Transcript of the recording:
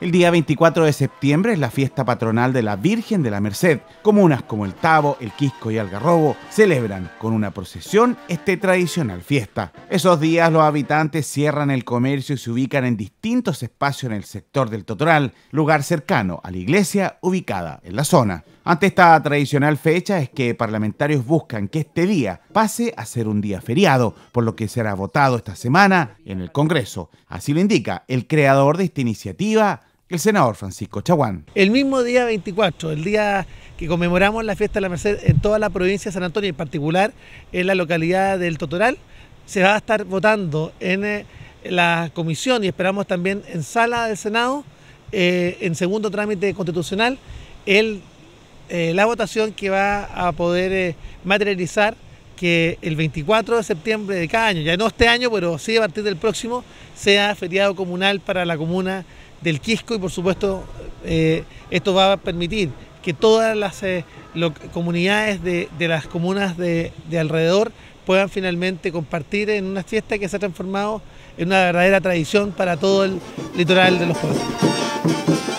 El día 24 de septiembre es la fiesta patronal de la Virgen de la Merced. Comunas como el Tavo, el Quisco y Algarrobo celebran con una procesión este tradicional fiesta. Esos días los habitantes cierran el comercio y se ubican en distintos espacios en el sector del Totoral, lugar cercano a la iglesia ubicada en la zona. Ante esta tradicional fecha es que parlamentarios buscan que este día pase a ser un día feriado, por lo que será votado esta semana en el Congreso. Así lo indica el creador de esta iniciativa, el senador Francisco Chaguán. El mismo día 24, el día que conmemoramos la fiesta de la Merced en toda la provincia de San Antonio, en particular en la localidad del Totoral, se va a estar votando en eh, la comisión y esperamos también en sala del Senado, eh, en segundo trámite constitucional, eh, la votación que va a poder materializar que el 24 de septiembre de cada año, ya no este año, pero sí a partir del próximo, sea feriado comunal para la comuna del Quisco y por supuesto eh, esto va a permitir que todas las eh, comunidades de, las comunas de, alrededor puedan finalmente compartir en una fiesta que se ha transformado en una verdadera tradición para todo el litoral de los pueblos.